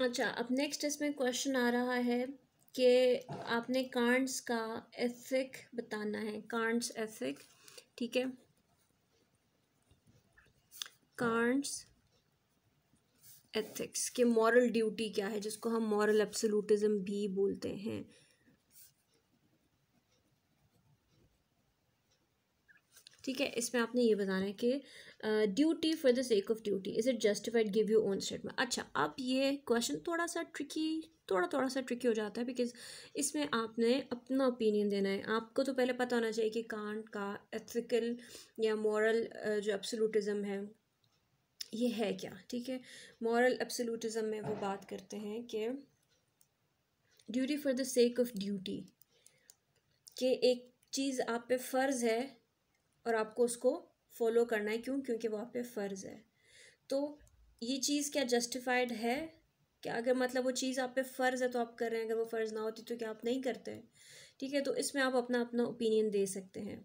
अच्छा अब नेक्स्ट इसमें क्वेश्चन आ रहा है कि आपने कांड्स का एथिक बताना है कांड्स एथिक ठीक है कांड्स एथिक्स के मॉरल ड्यूटी क्या है जिसको हम मॉरल एब्सोलूटिज्म भी बोलते हैं ठीक है इसमें आपने ये बताना है कि duty for the sake of duty is it justified give you own statement अच्छा अब ये क्वेश्चन थोड़ा सा ट्रिकी थोड़ा थोड़ा सा ट्रिकी हो जाता है बिकॉज इसमें आपने अपना ओपिनियन देना है आपको तो पहले पता होना चाहिए कि कांट का एथिकल या मॉरल जो एब्सोलूटिज़म है ये है क्या ठीक है मॉरल एब्सोलूटिज़म में वो बात करते हैं कि duty for the sake of duty कि एक चीज़ आप पे फ़र्ज़ है और आपको उसको फॉलो करना है क्यों क्योंकि वहाँ आप पे फ़र्ज़ है तो ये चीज़ क्या जस्टिफाइड है क्या अगर मतलब वो चीज़ आप पे फ़र्ज़ है तो आप कर रहे हैं अगर वो फ़र्ज़ ना होती तो क्या आप नहीं करते ठीक है तो इसमें आप अपना अपना ओपिनियन दे सकते हैं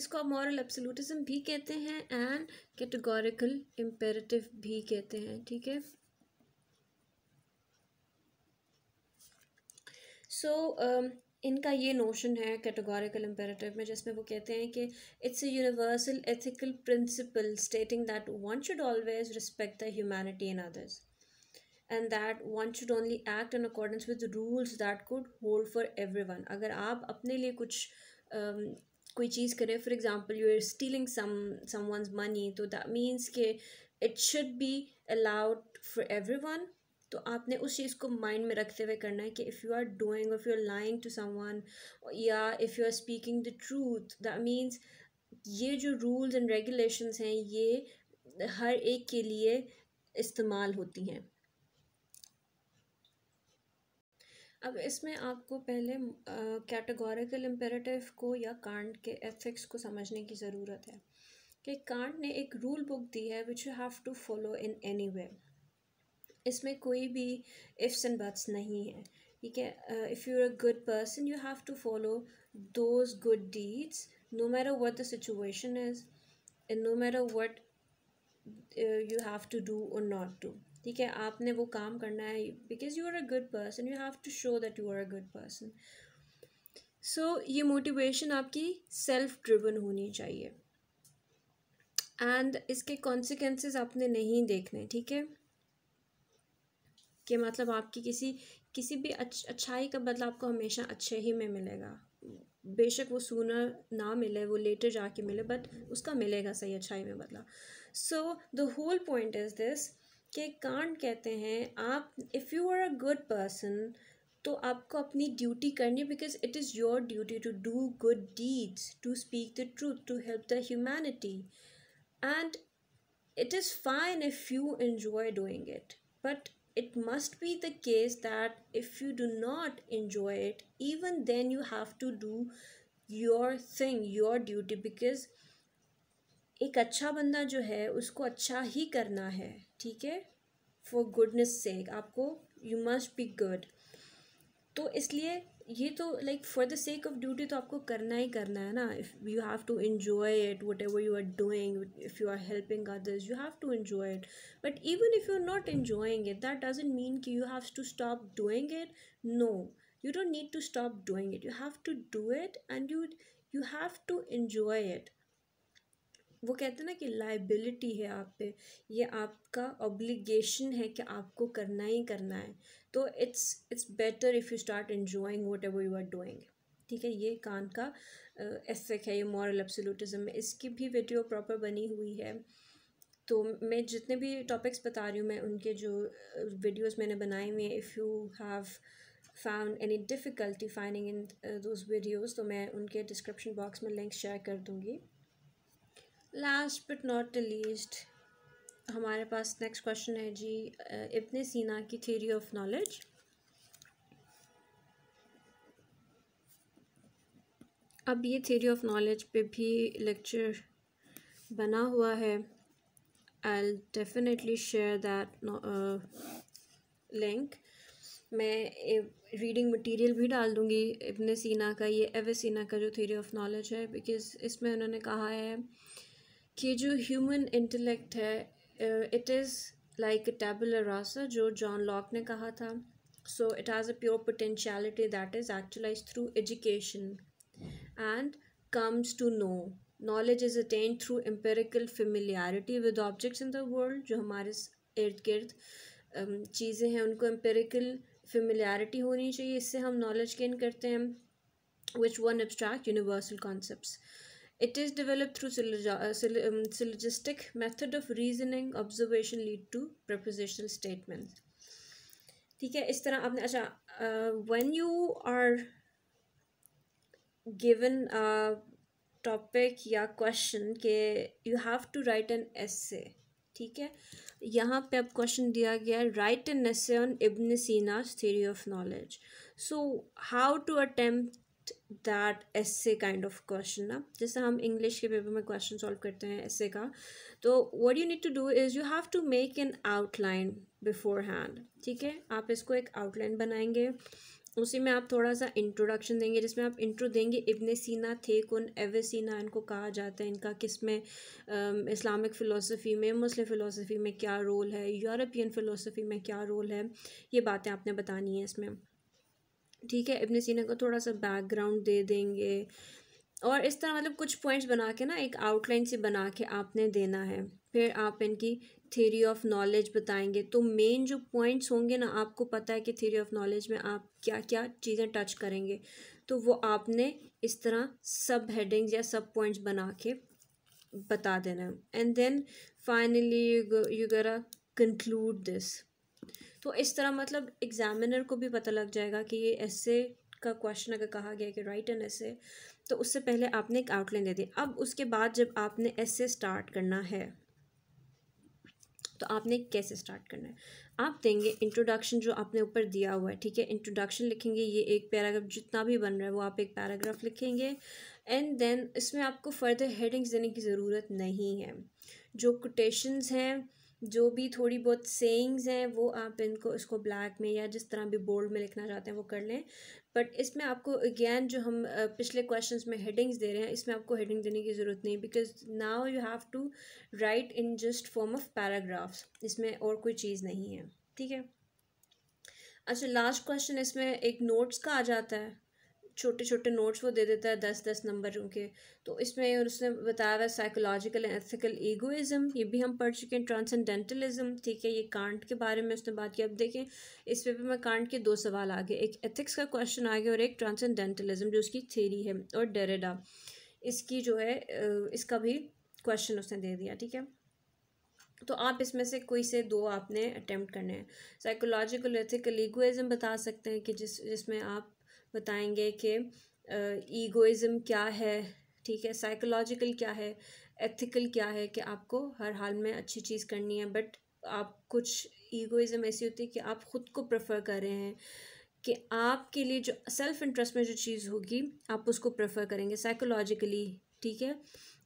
इसको आप मॉरल एब्सोलूटिज्म भी कहते हैं एंड कैटेगोरिकल इम्पेरेटिव भी कहते हैं ठीक है सो so, um, इनका ये नोशन है कैटेगोरिकल इम्पेरेटिव में जिसमें वो कहते हैं कि it's a universal ethical principle stating that one should always respect the humanity in others and that one should only act in accordance with rules that could hold for everyone अगर आप अपने लिए कुछ um, कोई चीज़ करें for example you are stealing some some one's money तो that means के it should be allowed for everyone तो आपने उस चीज़ को माइंड में रखते हुए करना है कि if you are doing if you are lying to someone या if you are speaking the truth the means ये जो रूल्स एंड रेगुलेशंस हैं ये हर एक के लिए इस्तेमाल होती हैं अब इसमें आपको पहले कैटेगोरिकल इम्पेरेटिव को या कांट के एथिक्स को समझने की ज़रूरत है कि कांट ने एक रूल बुक दी है which you have to follow in any way इसमें कोई भी इफ्स एंड बट्स नहीं है ठीक है if you are a good person you have to follow those good deeds no matter what the situation is and no matter what you have to do और not to ठीक है आपने वो काम करना है because you are a good person you have to show that you are a good person so ये motivation आपकी सेल्फ ड्रिवन होनी चाहिए एंड इसके कॉन्सिक्वेंसेस आपने नहीं देखने ठीक है कि मतलब आपकी किसी किसी भी अच्छ, अच्छाई का बदला आपको हमेशा अच्छे ही में मिलेगा बेशक वो सूनर ना मिले वो लेटर जाके मिले बट उसका मिलेगा सही अच्छाई में बदला so the whole point is this कि कांड कहते हैं आप if you are a good person तो आपको अपनी ड्यूटी करनी है because it is your duty to do good deeds to speak the truth to help the humanity and it is fine if you enjoy doing it but it must be the case that if you do not enjoy it even then you have to do your thing your duty because एक अच्छा बंदा जो है उसको अच्छा ही करना है ठीक है फॉर गुडनेस सेक आपको यू मस्ट बी गुड तो इसलिए ये तो like for the sake of duty तो आपको करना ही करना है ना if you have to enjoy it whatever you are doing if you are helping others you have to enjoy it but even if you are not enjoying it that doesn't mean कि you have to stop doing it no you don't need to stop doing it you have to do it and you you have to enjoy it वो कहते हैं ना कि liability है आप पे ये आपका ऑब्लिगेशन है कि आपको करना ही करना है तो it's it's better if you start enjoying whatever you are doing ठीक है ये कान का एफेक्ट है ये मॉरल एब्सोलूटिज़म में इसकी भी वीडियो प्रॉपर बनी हुई है तो मैं जितने भी टॉपिक्स बता रही हूँ मैं उनके जो वीडियोस मैंने बनाए हुए हैं if you have found any difficulty finding in those videos तो मैं उनके डिस्क्रिप्शन बॉक्स में लिंक शेयर कर दूँगी last but not the least हमारे पास नेक्स्ट क्वेश्चन है जी इब्ने सीना की थ्योरी ऑफ नॉलेज अब ये थ्योरी ऑफ नॉलेज पे भी लेक्चर बना हुआ है I definitely share that link मैं रीडिंग मटेरियल भी डाल दूँगी इब्ने सीना का ये एवे सीना का जो थ्योरी ऑफ नॉलेज है बिकॉज़ इसमें उन्होंने कहा है कि जो ह्यूमन इंटेलेक्ट है it is like a tabula rasa जो जॉन लॉक ने कहा था so it has a pure potentiality that is actualize through education and comes to know knowledge is attain through empirical familiarity with objects in the world जो हमारे इर्द गिर्द um, चीज़ें हैं उनको एम्पेरिकल फेमिलियरिटी होनी चाहिए इससे हम नॉलेज गेन करते हैं which one abstract universal concept It is developed through syllogistic method of reasoning, observation lead to prepositional statements. ठीक है इस तरह आपने अच्छा when you are given a topic या question के you have to write an essay ठीक है यहाँ पे अब क्वेश्चन दिया गया है write an essay on Ibn Sina's theory of knowledge so how to attempt that essay kind of question ना जैसे हम इंग्लिश के पेपर में क्वेश्चन सॉल्व करते हैं एस्से का तो what you need to do is you have to make an outline beforehand ठीक है आप इसको एक आउटलाइन बनाएंगे उसी में आप थोड़ा सा इंट्रोडक्शन देंगे जिसमें आप इंट्रो देंगे इबन सीना थे कन एव सीना इनको कहा जाता है इनका किस में इस्लामिक फ़िलोसफ़ी में मुस्लिम फ़िलोसफ़ी में क्या रोल है यूरोपियन फ़िलोसफ़ी में क्या रोल है ये बातें आपने बतानी है इसमें ठीक है इब्ने सीना को थोड़ा सा बैकग्राउंड दे देंगे और इस तरह मतलब कुछ पॉइंट्स बना के ना एक आउटलाइन से बना के आपने देना है फिर आप इनकी थ्योरी ऑफ नॉलेज बताएंगे तो मेन जो पॉइंट्स होंगे ना आपको पता है कि थ्योरी ऑफ नॉलेज में आप क्या क्या चीज़ें टच करेंगे तो वो आपने इस तरह सब हेडिंग्स या सब पॉइंट्स बना के बता देना है and then finally you you gotta conclude this तो इस तरह मतलब एग्ज़ामिनर को भी पता लग जाएगा कि ये ऐसे का क्वेश्चन अगर कहा गया कि राइट एन ऐसे तो उससे पहले आपने एक आउटलाइन दे दी अब उसके बाद जब आपने ऐसे स्टार्ट करना है तो आपने कैसे स्टार्ट करना है आप देंगे इंट्रोडक्शन जो आपने ऊपर दिया हुआ है ठीक है इंट्रोडक्शन लिखेंगे ये एक पैराग्राफ जितना भी बन रहा है वो आप एक पैराग्राफ लिखेंगे एंड देन इसमें आपको फर्दर हेडिंग्स देने की ज़रूरत नहीं है जो कोटेशंस हैं जो भी थोड़ी बहुत सेंग्स हैं वो आप इनको इसको ब्लैक में या जिस तरह भी बोल्ड में लिखना चाहते हैं वो कर लें बट इसमें आपको अगेन जो हम पिछले क्वेश्चंस में हेडिंग्स दे रहे हैं इसमें आपको हेडिंग देने की ज़रूरत नहीं because now you have to write in just form of paragraphs इसमें और कोई चीज़ नहीं है ठीक है अच्छा लास्ट क्वेश्चन इसमें एक नोट्स का आ जाता है छोटे छोटे नोट्स वो दे देता है दस दस नंबर के तो इसमें उसने बताया हुआ साइकोलॉजिकल एंड एथिकल ईगोइज़म ये भी हम पढ़ चुके हैं ट्रांसेंडेंटलिज्म ठीक है ये कांट के बारे में उसने बात की अब देखें इस पर भी मैं कांट के दो सवाल आ गए एक एथिक्स का क्वेश्चन आ गया और एक ट्रांसेंडेंटलिज्म जो उसकी थेरी है और डेरेडा इसकी जो है इसका भी क्वेश्चन उसने दे दिया ठीक है तो आप इसमें से कोई से दो आपने अटैम्प्ट करने हैं साइकोलॉजिकल एथिकल ईगोइज़म बता सकते हैं कि जिस जिसमें आप बताएंगे कि ईगोइज़म क्या है ठीक है साइकोलॉजिकल क्या है एथिकल क्या है कि आपको हर हाल में अच्छी चीज़ करनी है बट आप कुछ ईगोइज़म ऐसी होती है कि आप ख़ुद को प्रेफर कर रहे हैं कि आपके लिए जो सेल्फ इंटरेस्ट में जो चीज़ होगी आप उसको प्रेफर करेंगे साइकोलॉजिकली ठीक है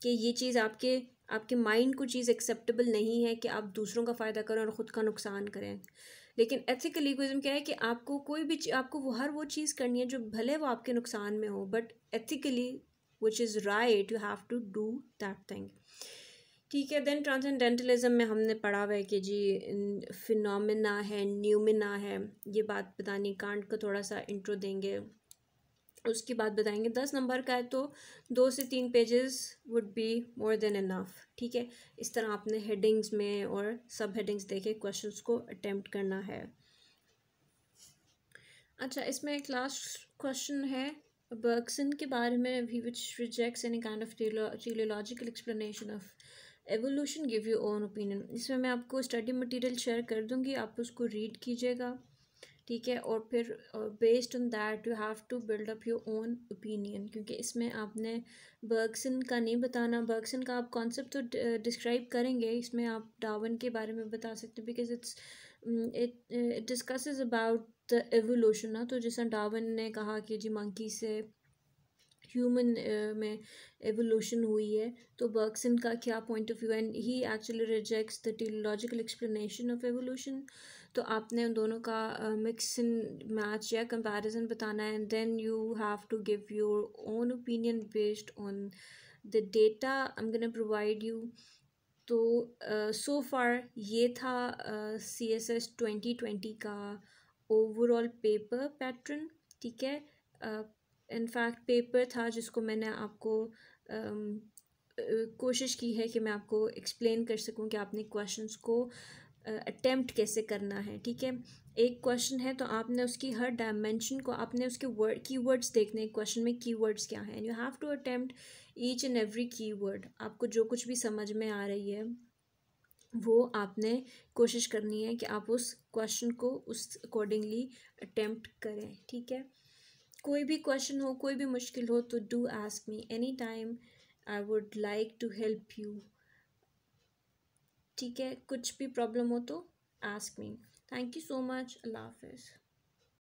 कि ये चीज़ आपके आपके माइंड को चीज़ एक्सेप्टेबल नहीं है कि आप दूसरों का फ़ायदा करें और ख़ुद का नुकसान करें लेकिन एथिकल इगोइज्म क्या है कि आपको कोई भी आपको वो हर वो चीज़ करनी है जो भले वो आपके नुकसान में हो but ethically which is right you have to do that thing ठीक है देन ट्रांसेंडेंटलिज्म में हमने पढ़ा हुआ है कि जी फिनोमिना है न्यूमिना है ये बात पता नहीं कांट को थोड़ा सा इंट्रो देंगे उसके बाद बताएंगे दस नंबर का है तो दो से तीन pages would be more than enough ठीक है इस तरह आपने हेडिंग्स में और सब हेडिंग्स देखे क्वेश्चंस को अटेम्प्ट करना है अच्छा इसमें एक लास्ट क्वेश्चन है बर्गसन के बारे में भी which rejects any kind of teleological explanation of evolution give you own opinion इसमें मैं आपको स्टडी मटेरियल शेयर कर दूंगी आप उसको रीड कीजिएगा ठीक है और फिर based on that you have to build up your own opinion क्योंकि इसमें आपने बर्गसन का नहीं बताना बर्गसन का आप कॉन्सेप्ट तो डिस्क्राइब करेंगे इसमें आप डावन के बारे में बता सकते हैं because it's it it discusses about the evolution ना तो जैसा डावन ने कहा कि जी मंकी से ह्यूमन uh, में एवोल्यूशन हुई है तो बर्गसन का क्या point of view and he actually rejects the teleological explanation of evolution तो आपने उन दोनों का मिक्स इन मैच या कंपैरिजन बताना है and then you have to give your own opinion based on the data I am gonna provide you तो so uh, far so ये था C S S twenty twenty का overall paper pattern ठीक है in fact uh, paper था जिसको मैंने आपको um, कोशिश की है कि मैं आपको एक्सप्लेन कर सकूं कि आपने क्वेश्चंस को अटैम्प्ट कैसे करना है ठीक है एक क्वेश्चन है तो आपने उसकी हर डायमेंशन को आपने उसके वर्ड की वर्ड्स देखने हैं क्वेश्चन में की वर्ड्स क्या हैं and you have to attempt each and every key word आपको जो कुछ भी समझ में आ रही है वो आपने कोशिश करनी है कि आप उस क्वेश्चन को उस अकॉर्डिंगली अटैम्प्ट करें ठीक है कोई भी क्वेश्चन हो कोई भी मुश्किल हो तो do ask me any time I would like to help you ठीक है कुछ भी प्रॉब्लम हो तो ask me thank you so much अल्लाह हाफिज़